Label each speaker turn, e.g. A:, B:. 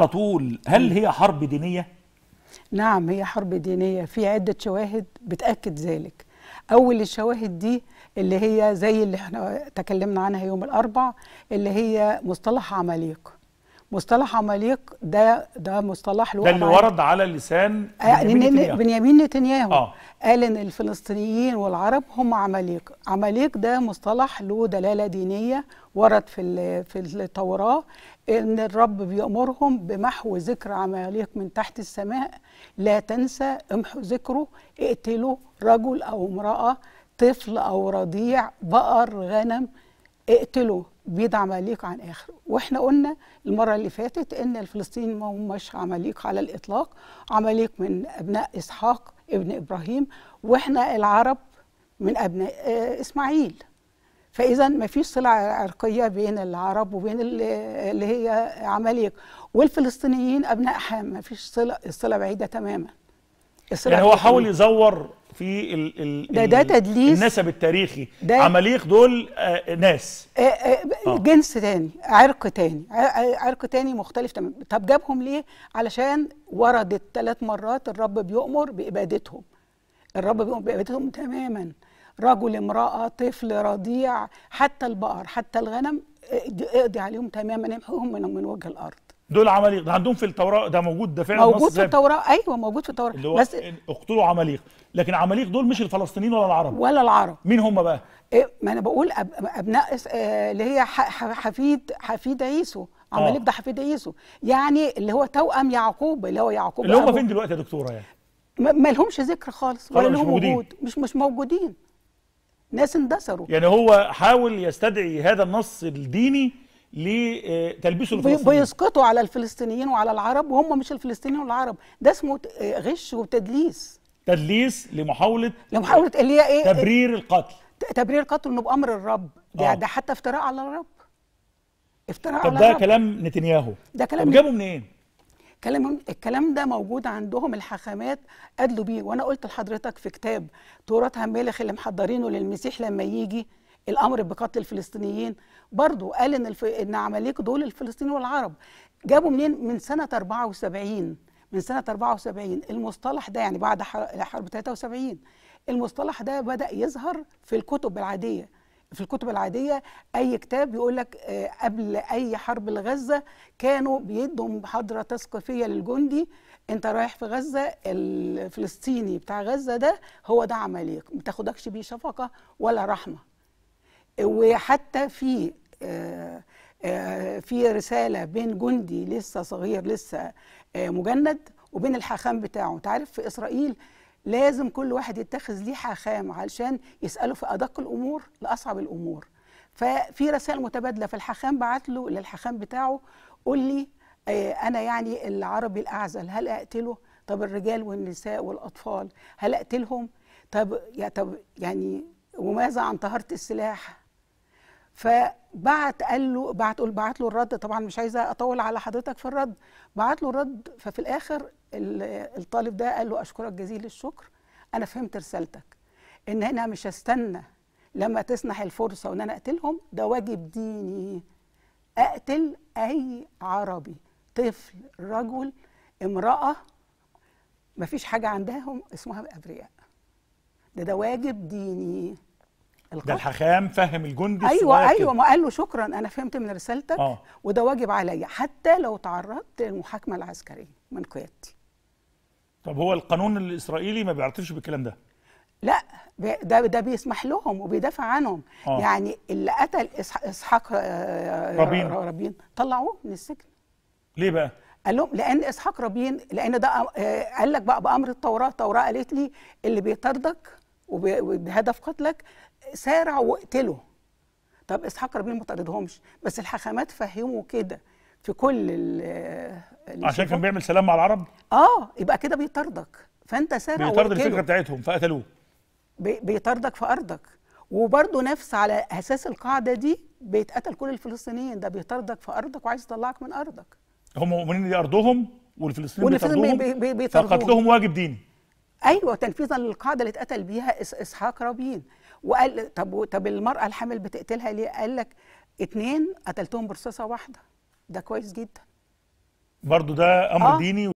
A: على طول هل هي حرب دينية؟
B: نعم هي حرب دينية في عدة شواهد بتأكد ذلك أول الشواهد دي اللي هي زي اللي احنا تكلمنا عنها يوم الأربع اللي هي مصطلح عماليق مصطلح عماليق ده ده مصطلح ده اللي ورد
A: على لسان آه، بنيامين نتنياهو
B: بنيامين نتنياهو آه. قال ان الفلسطينيين والعرب هم عماليق عماليق ده مصطلح له دلاله دينيه ورد في في التوراه ان الرب بيامرهم بمحو ذكر عماليق من تحت السماء لا تنسى امحو ذكره اقتلوا رجل او امراه طفل او رضيع بقر غنم اقتلوا بيد عماليق عن اخره واحنا قلنا المره اللي فاتت ان الفلسطينيين ما مش عماليق على الاطلاق عماليق من ابناء اسحاق ابن ابراهيم واحنا العرب من ابناء آه، اسماعيل فاذا ما فيش صله عرقيه بين العرب وبين اللي هي عماليق والفلسطينيين ابناء حام ما فيش صله الصله بعيده تماما
A: يعني هو حاول يزور في ال ال ده ده تدليس النسب التاريخي ده عماليق دول آه ناس آه آه, آه. جنس تاني عرق تاني
B: آه، عرق تاني مختلف تماما طب جابهم ليه علشان وردت ثلاث مرات الرب بيؤمر بإبادتهم الرب بيؤمر بإبادتهم تماما رجل امرأة طفل رضيع حتى البقر حتى الغنم آه، اقضي عليهم تماما امحوهم من وجه الأرض
A: دول عماليق ده عندهم في التوراه ده موجود ده فعلا موجود في التوراه ايوه موجود في التوراه اللي هو بس اقتلوا عماليق لكن عماليق دول مش الفلسطينيين ولا العرب ولا العرب مين هم بقى؟ إيه ما انا بقول أب... ابناء
B: آه، اللي هي حفيد حفيد عيسو عماليق آه. ده حفيد عيسو يعني اللي هو توأم يعقوب اللي هو يعقوب اللي هم فين
A: دلوقتي يا دكتوره يعني؟
B: ما لهمش ذكر خالص ولا لهم وجود مش مش موجودين ناس اندثروا يعني
A: هو حاول يستدعي هذا النص الديني لتلبيسه آه، الفلسطينيين
B: بيسقطوا على الفلسطينيين وعلى العرب وهم مش الفلسطينيين والعرب ده اسمه آه، غش وتدليس تدليس لمحاوله لمحاوله اللي هي ايه تبرير القتل تبرير القتل انه بامر الرب ده, آه. ده حتى افتراء على الرب افتراء طب على ده الرب. كلام
A: نتنياهو ده كلام جابه منين
B: كلام الكلام ده موجود عندهم الحاخامات ادلوا بيه وانا قلت لحضرتك في كتاب تورات هملخ اللي محضرينه للمسيح لما يجي الامر بقتل الفلسطينيين برضو قال ان الف... ان عماليق دول الفلسطينيين والعرب جابوا منين من سنه 74 من سنه 74 المصطلح ده يعني بعد حرب 73 المصطلح ده بدا يظهر في الكتب العاديه في الكتب العاديه اي كتاب يقول لك آه، قبل اي حرب لغزه كانوا بيدوا محاضره تثقيفيه للجندي انت رايح في غزه الفلسطيني بتاع غزه ده هو ده عماليق ما تاخدكش بيه شفقه ولا رحمه وحتى في آه، آه، في رساله بين جندي لسه صغير لسه آه، مجند وبين الحاخام بتاعه انت عارف في اسرائيل لازم كل واحد يتخذ ليه حاخام علشان يساله في ادق الامور لاصعب الامور ففي رسائل متبادله فالحاخام بعت له للحاخام بتاعه قول لي انا يعني العربي الاعزل هل اقتله طب الرجال والنساء والاطفال هل اقتلهم طب يا طب يعني وماذا عن طهاره السلاح فبعت قال له بعت بعت له الرد طبعا مش عايزه اطول على حضرتك في الرد بعت له الرد ففي الاخر الطالب ده قال له اشكرك جزيل الشكر انا فهمت رسالتك ان انا مش هستنى لما تسنح الفرصه وان انا اقتلهم ده واجب ديني اقتل اي عربي طفل رجل امراه مفيش حاجه عندهم اسمها ابرياء ده ده واجب ديني
A: القتل ده الحخام فهم الجندي ايوه ايوه كده. ما
B: قال له شكرا انا فهمت من رسالتك آه. وده واجب عليا حتى لو تعرضت للمحاكمه العسكريه
A: من قيادتي طب هو القانون الاسرائيلي ما بيعترفش بالكلام ده
B: لا ده ده بيسمح لهم وبيدافع عنهم آه. يعني اللي قتل اسحاق آه، آه، رابين رابين طلعوه من السجن ليه بقى قال لهم لان اسحاق رابين لان ده آه، قال لك بقى بامر التوراه التوراه قالت لي اللي بيطاردك وبهدف قتلك سارع وقتله طب اسحاق ربنا ما طردهمش بس الحاخامات فهموا كده في كل ال آه، عشان كان بيعمل سلام مع العرب اه يبقى كده بيطردك فانت سارع بيطرد الفكره
A: بتاعتهم فقتلوه
B: بيطردك في ارضك وبرضه نفس على اساس القاعده دي بيتقتل كل الفلسطينيين ده بيطردك في ارضك وعايز يطلعك من ارضك
A: هم مؤمنين دي ارضهم والفلسطينيين والفلسطينيين بيطردوهم فقتلهم واجب ديني
B: ايوه تنفيذا للقاعده اللي اتقتل بيها اسحاق رابين وقال طب طب المراه الحامل بتقتلها ليه؟ قال لك اتنين قتلتهم برصاصه واحده ده كويس جدا
A: برضو ده امر آه. ديني